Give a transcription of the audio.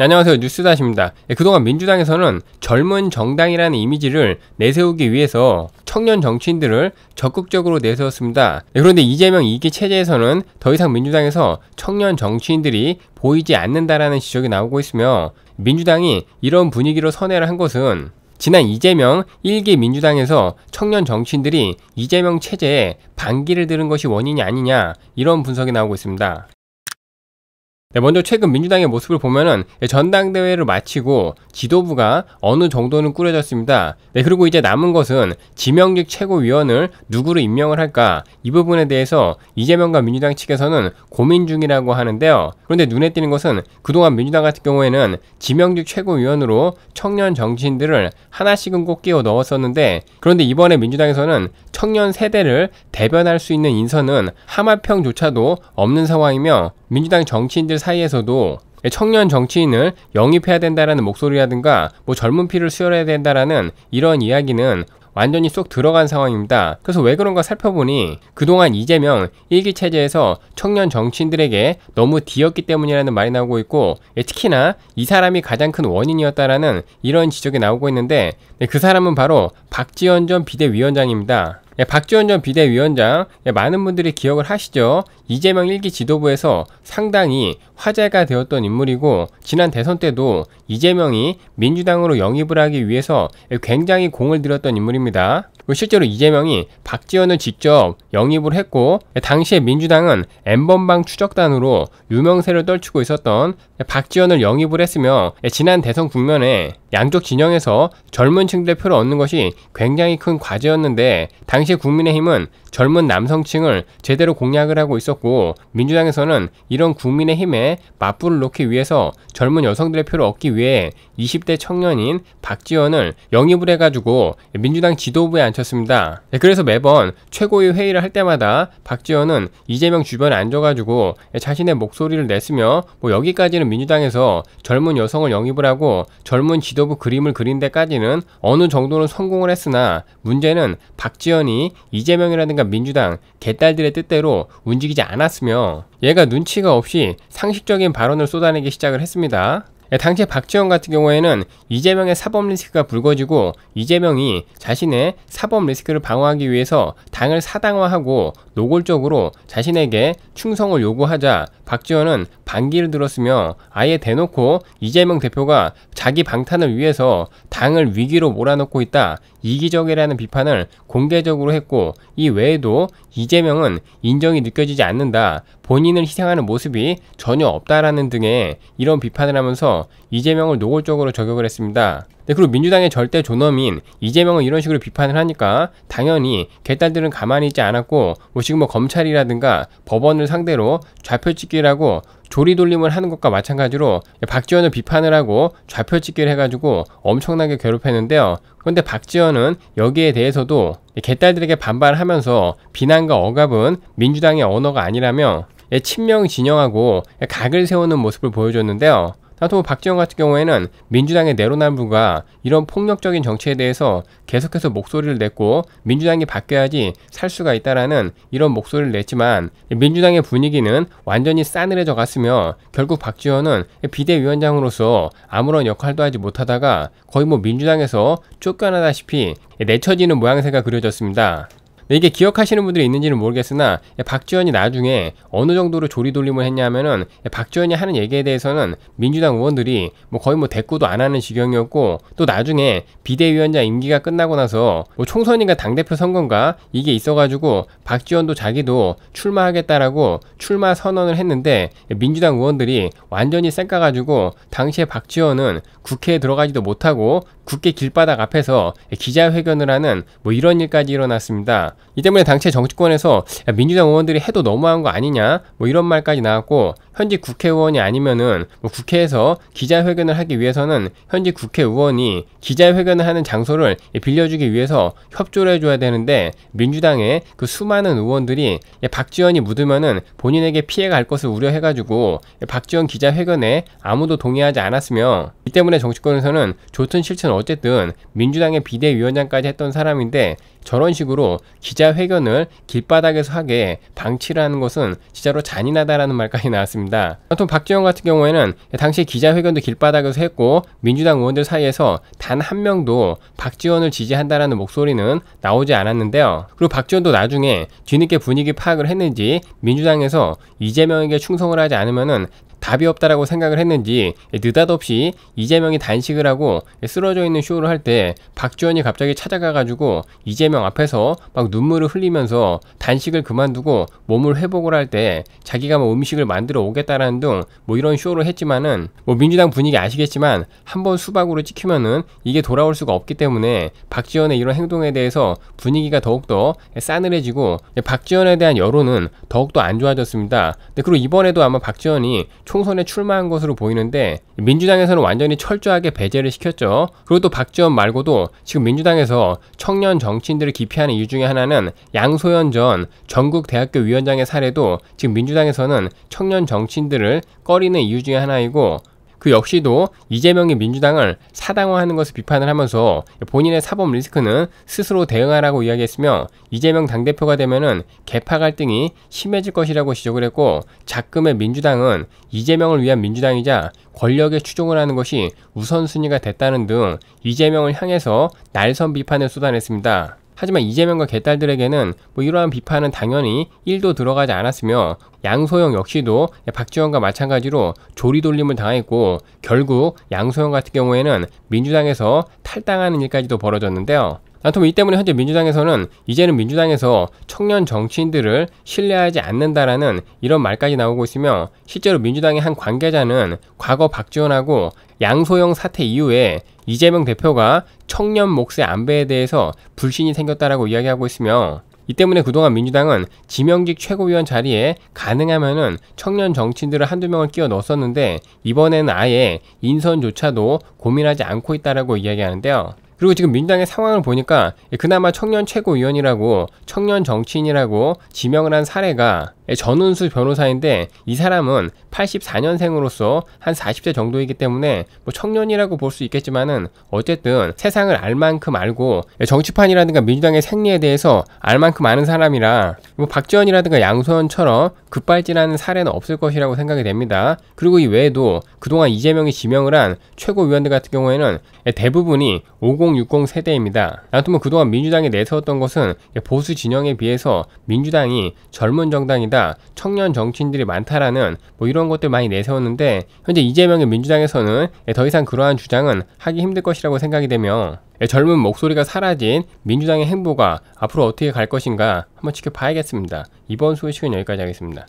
네, 안녕하세요. 뉴스다십니다. 예, 그동안 민주당에서는 젊은 정당이라는 이미지를 내세우기 위해서 청년 정치인들을 적극적으로 내세웠습니다. 예, 그런데 이재명 2기 체제에서는 더 이상 민주당에서 청년 정치인들이 보이지 않는다라는 지적이 나오고 있으며 민주당이 이런 분위기로 선회를 한 것은 지난 이재명 1기 민주당에서 청년 정치인들이 이재명 체제에 반기를 들은 것이 원인이 아니냐 이런 분석이 나오고 있습니다. 네, 먼저 최근 민주당의 모습을 보면은 예, 전당대회를 마치고 지도부가 어느 정도는 꾸려졌습니다. 네, 그리고 이제 남은 것은 지명직 최고위원을 누구로 임명을 할까 이 부분에 대해서 이재명과 민주당 측에서는 고민 중이라고 하는데요. 그런데 눈에 띄는 것은 그동안 민주당 같은 경우에는 지명직 최고위원으로 청년 정치인들을 하나씩은 꼭 끼워 넣었었는데 그런데 이번에 민주당에서는 청년 세대를 대변할 수 있는 인선은 하마평조차도 없는 상황이며 민주당 정치인들 사이에서도 청년 정치인을 영입해야 된다라는 목소리라든가 뭐 젊은 피를 수혈해야 된다라는 이런 이야기는 완전히 쏙 들어간 상황입니다. 그래서 왜 그런가 살펴보니 그동안 이재명 일기 체제에서 청년 정치인들에게 너무 뒤였기 때문이라는 말이 나오고 있고 예, 특히나 이 사람이 가장 큰 원인이었다라는 이런 지적이 나오고 있는데 네, 그 사람은 바로 박지원 전 비대위원장입니다. 예, 박지원 전 비대위원장 예, 많은 분들이 기억을 하시죠. 이재명 1기 지도부에서 상당히 화제가 되었던 인물이고 지난 대선 때도 이재명이 민주당으로 영입을 하기 위해서 예, 굉장히 공을 들였던 인물입니다. 실제로 이재명이 박지원을 직접 영입을 했고 예, 당시에 민주당은 엠번방 추적단으로 유명세를 떨치고 있었던 예, 박지원을 영입을 했으며 지난 대선 국면에 양쪽 진영에서 젊은 층 대표를 얻는 것이 굉장히 큰 과제였는데 당시 국민의힘은 젊은 남성층을 제대로 공략을 하고 있었고 민주당에서는 이런 국민의힘에 맞불을 놓기 위해서 젊은 여성 들의표를 얻기 위해 20대 청년인 박지원을 영입을 해가지고 민주당 지도부에 앉혔습니다. 네, 그래서 매번 최고위 회의를 할 때마다 박지원은 이재명 주변에 앉아가지고 자신의 목소리를 냈으며 뭐 여기까지는 민주당에서 젊은 여성을 영입을 하고 젊은 지도 지도부 그림을 그린 데까지는 어느 정도는 성공을 했으나 문제는 박지원이 이재명이라든가 민주당 개딸들의 뜻대로 움직이지 않았으며 얘가 눈치가 없이 상식적인 발언을 쏟아내기 시작을 했습니다. 예, 당시 박지원 같은 경우에는 이재명의 사법 리스크가 불거지고 이재명이 자신의 사법 리스크를 방어하기 위해서 당을 사당화하고 노골적으로 자신에게 충성을 요구하자 박지원은 반기를 들었으며 아예 대놓고 이재명 대표가 자기 방탄을 위해서 당을 위기로 몰아넣고 있다. 이기적이라는 비판을 공개적으로 했고 이 외에도 이재명은 인정이 느껴지지 않는다. 본인을 희생하는 모습이 전혀 없다라는 등의 이런 비판을 하면서 이재명을 노골적으로 저격을 했습니다. 네, 그리고 민주당의 절대 존엄인 이재명은 이런 식으로 비판을 하니까 당연히 개딸들은 가만히 있지 않았고 뭐 지금 뭐 검찰이라든가 법원을 상대로 좌표찍기라고 조리돌림을 하는 것과 마찬가지로 박지원을 비판을 하고 좌표찍기를 해가지고 엄청나게 괴롭혔는데요. 그런데 박지원은 여기에 대해서도 개딸들에게 반발하면서 비난과 억압은 민주당의 언어가 아니라며 친명 진영하고 각을 세우는 모습을 보여줬는데요. 다소 박지원 같은 경우에는 민주당의 내로남부가 이런 폭력적인 정치에 대해서 계속해서 목소리를 냈고 민주당이 바뀌어야지 살 수가 있다라는 이런 목소리를 냈지만 민주당의 분위기는 완전히 싸늘해져 갔으며 결국 박지원은 비대위원장으로서 아무런 역할도 하지 못하다가 거의 뭐 민주당에서 쫓겨나다시피 내쳐지는 모양새가 그려졌습니다. 이게 기억하시는 분들이 있는지는 모르겠으나 예, 박지원이 나중에 어느 정도로 조리돌림을 했냐면은 예, 박지원이 하는 얘기에 대해서는 민주당 의원들이 뭐 거의 뭐 대꾸도 안 하는 지경이었고 또 나중에 비대위원장 임기가 끝나고 나서 뭐 총선인가 당대표 선거인가 이게 있어가지고 박지원도 자기도 출마하겠다라고 출마 선언을 했는데 예, 민주당 의원들이 완전히 쌩까가지고 당시에 박지원은 국회에 들어가지도 못하고 국회 길바닥 앞에서 기자회견을 하는 뭐 이런 일까지 일어났습니다. 이 때문에 당시 정치권에서 야, 민주당 의원들이 해도 너무한 거 아니냐 뭐 이런 말까지 나왔고 현직 국회의원이 아니면은 뭐 국회에서 기자회견을 하기 위해서는 현직 국회의원이 기자회견을 하는 장소를 빌려주기 위해서 협조를 해줘야 되는데 민주당의 그 수많은 의원들이 박지원이 묻으면은 본인에게 피해가 갈 것을 우려해가지고 박지원 기자회견에 아무도 동의하지 않았으며 이 때문에 정치권에서는 좋든 싫든 어쨌든 민주당의 비대위원장까지 했던 사람인데 저런 식으로 기자회견을 길바닥에서 하게 방치를 하는 것은 진짜로 잔인하다라는 말까지 나왔습니다. 아무튼 박지원 같은 경우에는 당시 기자회견도 길바닥에서 했고 민주당 의원들 사이에서 단 한 명도 박지원을 지지한다라는 목소리는 나오지 않았는데요. 그리고 박지원도 나중에 뒤늦게 분위기 파악을 했는지 민주당에서 이재명에게 충성을 하지 않으면은 답이 없다라고 생각을 했는지 느닷없이 이재명이 단식을 하고 쓰러져 있는 쇼를 할 때 박지원이 갑자기 찾아가가지고 이재명 앞에서 막 눈물을 흘리면서 단식을 그만두고 몸을 회복을 할 때 자기가 뭐 음식을 만들어 오겠다라는 등 뭐 이런 쇼를 했지만은 뭐 민주당 분위기 아시겠지만 한번 수박으로 찍히면은 이게 돌아올 수가 없기 때문에 박지원의 이런 행동에 대해서 분위기가 더욱더 싸늘해지고 박지원에 대한 여론은 더욱더 안 좋아졌습니다. 근 그리고 이번에도 아마 박지원이 총선에 출마한 것으로 보이는데 민주당에서는 완전히 철저하게 배제를 시켰죠. 그리고 또 박지원 말고도 지금 민주당에서 청년 정치인들을 기피하는 이유 중에 하나는 양소연 전 전국 대학교 위원장의 사례도 지금 민주당에서는 청년 정치인들을 꺼리는 이유 중에 하나이고 그 역시도 이재명이 민주당을 사당화하는 것을 비판을 하면서 본인의 사법 리스크는 스스로 대응하라고 이야기했으며 이재명 당대표가 되면은 개파 갈등이 심해질 것이라고 지적을 했고 작금의 민주당은 이재명을 위한 민주당이자 권력의 추종을 하는 것이 우선순위가 됐다는 등 이재명을 향해서 날선 비판을 쏟아냈습니다. 하지만 이재명과 개딸들에게는 뭐 이러한 비판은 당연히 1도 들어가지 않았으며 양소영 역시도 박지원과 마찬가지로 조리돌림을 당했고 결국 양소영 같은 경우에는 민주당에서 탈당하는 일까지도 벌어졌는데요. 아무튼 이 때문에 현재 민주당에서는 이제는 민주당에서 청년 정치인들을 신뢰하지 않는다라는 이런 말까지 나오고 있으며 실제로 민주당의 한 관계자는 과거 박지원하고 양소영 사태 이후에 이재명 대표가 청년 몫의 안배에 대해서 불신이 생겼다라고 이야기하고 있으며 이 때문에 그동안 민주당은 지명직 최고위원 자리에 가능하면은 청년 정치인들을 한두 명을 끼워 넣었었는데 이번에는 아예 인선조차도 고민하지 않고 있다라고 이야기하는데요. 그리고 지금 민당의 상황을 보니까 그나마 청년 최고위원이라고 청년 정치인이라고 지명을 한 사례가 예, 전운수 변호사인데 이 사람은 84년생으로서 한 40대 정도이기 때문에 뭐 청년이라고 볼 수 있겠지만은 어쨌든 세상을 알 만큼 알고 예, 정치판이라든가 민주당의 생리에 대해서 알 만큼 아는 사람이라 뭐 박지원이라든가 양소연처럼 급발진하는 사례는 없을 것이라고 생각이 됩니다. 그리고 이 외에도 그동안 이재명이 지명을 한 최고위원들 같은 경우에는 예, 대부분이 5060 세대입니다. 아무튼 뭐 그동안 민주당이 내세웠던 것은 보수 진영에 비해서 민주당이 젊은 정당이다. 보니 청년 정치인들이 많다라는 뭐 이런 것들 많이 내세웠는데 현재 이재명의 민주당에서는 예, 더 이상 그러한 주장은 하기 힘들 것이라고 생각이 되며 예, 젊은 목소리가 사라진 민주당의 행보가 앞으로 어떻게 갈 것인가 한번 지켜봐야겠습니다. 이번 소식은 여기까지 하겠습니다.